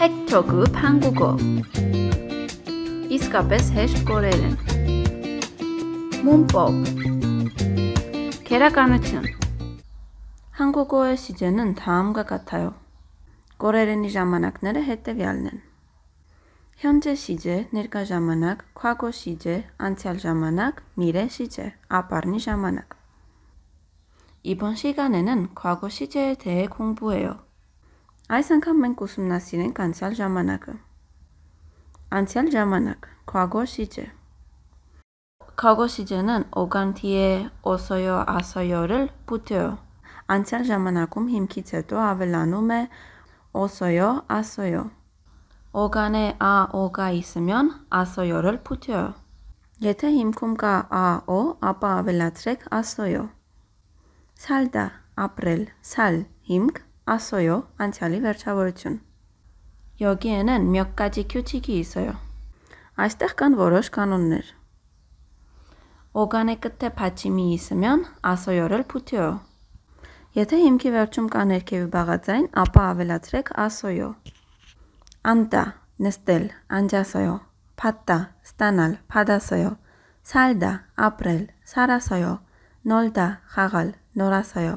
헥토급 한국어 իս카페스 հեշտ կորերեն 문법 քերականություն 한국어의 시제는 다음과 같아요. կորերենի ժամանակները հետևյալն են. 현재 시제, ներկա ժամանակ, 과거 시제, անցյալ ժամանակ, 미래 시제, ապարնի ժամանակ. 이번 시간에는 과거 시제에 대해 공부해요. Այս անգամ մենք ուսումնասիրենք անցյալ ժամանակը։ Անցյալ ժամանակ Քագոսիջե Քագոսիջենն օգանտիե օսոյո ասոյորել պուտեո։ Անցյալ ժամանակում հիմքից հետո ավելանում է օսոյո ասոյո։ Օգանե ա օգայի սմյոն ասոյորել պուտեո։ Եթե հիմքում կա ա-օ, ապա ավելացրեք ասոյո։ Սալդա ապրել, սալ հիմք, ասոյո անցյալի վերջավորություն։ Յոգիենեն մյոկկաջիկյուչիկի իսոյո։ Այստեղ կան որոշ կանոններ։ Օգանեկտե փաչիմի իսմյան ասոյորել փուտյո։ Եթե հիմքի վերջում կա ներքևի բաղաձայն, ապա ավելացրեք ասոյո։ Անտա, նստել, անջասոյո, փատտա, ստանալ, փադասոյո, սալդա, ապրել, սարասոյո, նոլդա, խաղալ, նորասոյո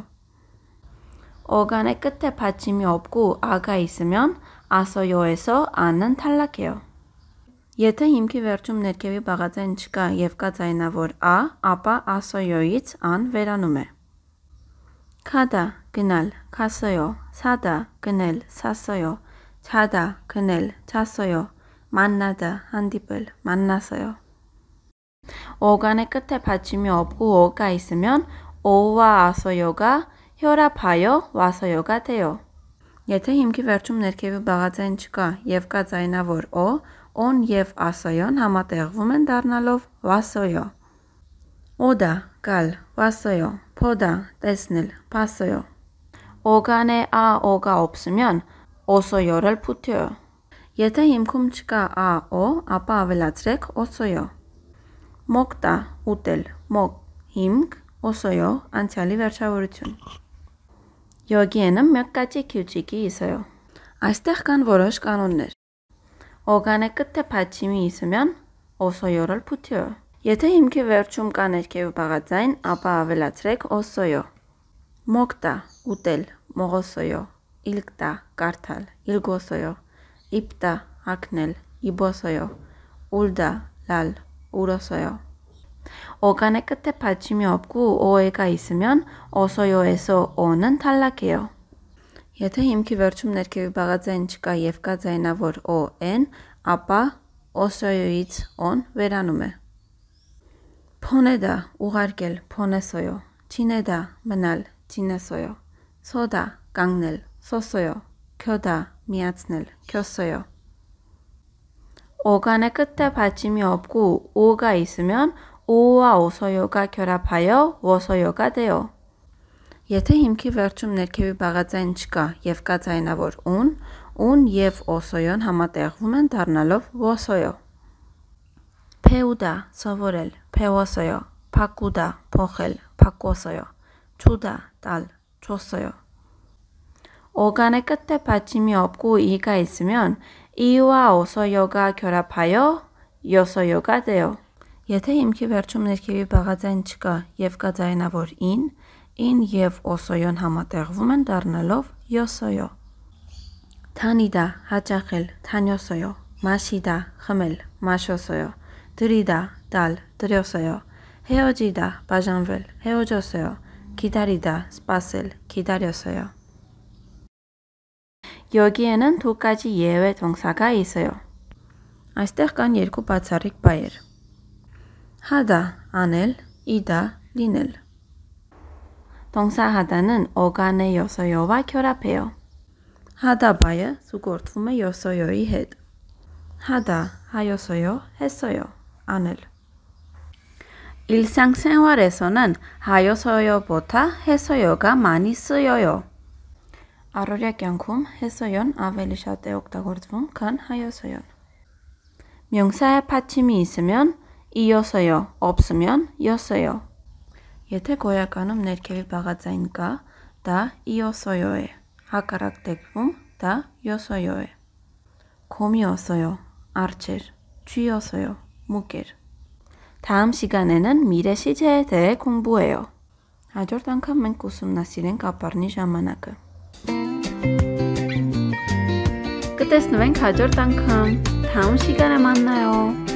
օրգանեկ թե փաչիմի օպկու ագայի սմյոն ասոյոեսո անն թալակեո Եթե հիմքի վերջում ներքևի բաղաձայն չկա եւ կա ցայնավոր a, ապա ասոյոից ան վերանում է։ Քադա գնալ, քասոյո, սադա գնել, սասոյո, չադա գնել, չասոյո, մաննադա հանդիպել, մաննասոյո։ Օրգանեկը թե փաչիմի օպկու օկայսմյան օվա ասոյոգա Հյորափայո վասոյոգատեո։ Եթե հիմքի վերջում ներքևի բաղաձայն չկա եւ կա ձայնավոր օ, օն եւ ասոյոն համատեղվում են դառնալով վասոյո։ Օդա, գալ, վասոյո, փոդա, տեսնել, փասոյո։ Օգանե ա օգա օպսումյան, օսոյորել փությո։ Եթե հիմքում չկա ա օ, ապա ավելացրեք օսոյո։ Մոկտա, ուտել, մոկ, հիմք, օսոյո, անցյալի վերջավորություն։ Յոգիենը մեկ կաճի քյուչիկի իսոյո։ Այստեղ կան որոշ կանոններ։ Օգանակը թե փաչիմի իսմյան օսոյորալ փությո։ Եթե հիմքի վերջում կա ներքև բաղաձայն, ապա ավելացրեք օսոյո։ Մոկտա՝ ուտել, մողոսոյո, իլկտա՝ կարդալ, իլգոսոյո, իպտա՝ հակնել, իբոսոյո, ուլդա՝ լալ, ուրոսոյո։ 오가네끝에 받침이 없고 오해가 있으면 어서요에서 오는 탈락해요. Եթե հիմքի վերջում ներքևի բաղաձայն չկա եւ կա ձայնավոր on, ապա osoyo-ից on վերանում է։ Փոնեդա ուղարկել, փոնեսոյո։ Չինեդա մնալ, չինեսոյո։ Սոդա կանգնել, սոսոյո։ Քյոդա միացնել, քյոսոյո։ Օգանակը տապաչիմի օպկու ուգա իսմյան ուա ոսոյոկա քյորափայո ոսոյոկա դեո։ Եթե հիմքի վերջում ներքևի բաղաձայն չկա եւ կա ձայնավոր ուն, ուն եւ օսոյոն համատեղվում են դառնալով ոսոյո։ Փեուդա սովորել, փեոսոյո, փակուդա փոխել, փակոսոյո, ճուդա տալ, ճոսոյո։ Օրգանեկը թե պատիմի օպկու իգայսմյոն, իուա օսոյոգա քյորափայո, յոսոյոգա դեո։ Եթե հիմքի վերջում ներքևի բաղաձայն չկա եւ կա ձայնավոր ին, ին եւ օսոյոն համատեղվում են դառնալով յոսոյո։ Թանիդա հաճախել, թանյոսոյո, մաշիդա խմել, մաշոսոյո, դրիդա տալ, դրյոսոյո, հեոջիդա բաժանվել, հեոջոսոյո, կիդարիդա սպասել, կիդարյոսոյո։ Յոգիենն թուկաճի եւետ ոնսակա իսոյո։ Այստեղ կան երկու բացառիկ բայեր 하다, 안을, 이다, 린을. 동사 하다는 어간의 여서여와 결합해요. 하다 봐야 수거품의 여서여이 해 하다, 하여서요, 했어요, 안을. 일상생활에서는 하여서요보다 해서요가 많이 쓰여요. 아로리아 경품 해서연 아벨리샤 때옥다고르 칸 하여서연 명사의 받침이 있으면 իոսոյո, օպսմյան, յոսոյո։ Եթե գոյականում ներքևի բաղաձայն կա, դա իոսոյո է, հակառակ դեպքում դա յոսոյո է։ Քոմիոսոյո, արջեր, չյոսոյո, մուկեր։ Թամսիգանենն միրեսից է թե կումբուեյո։ Հաջորդ անգամ մենք ուսումնասիրենք ապարնի ժամանակը։ Կտեսնվենք հաջորդ անգամ։ タウンシガラマンナよ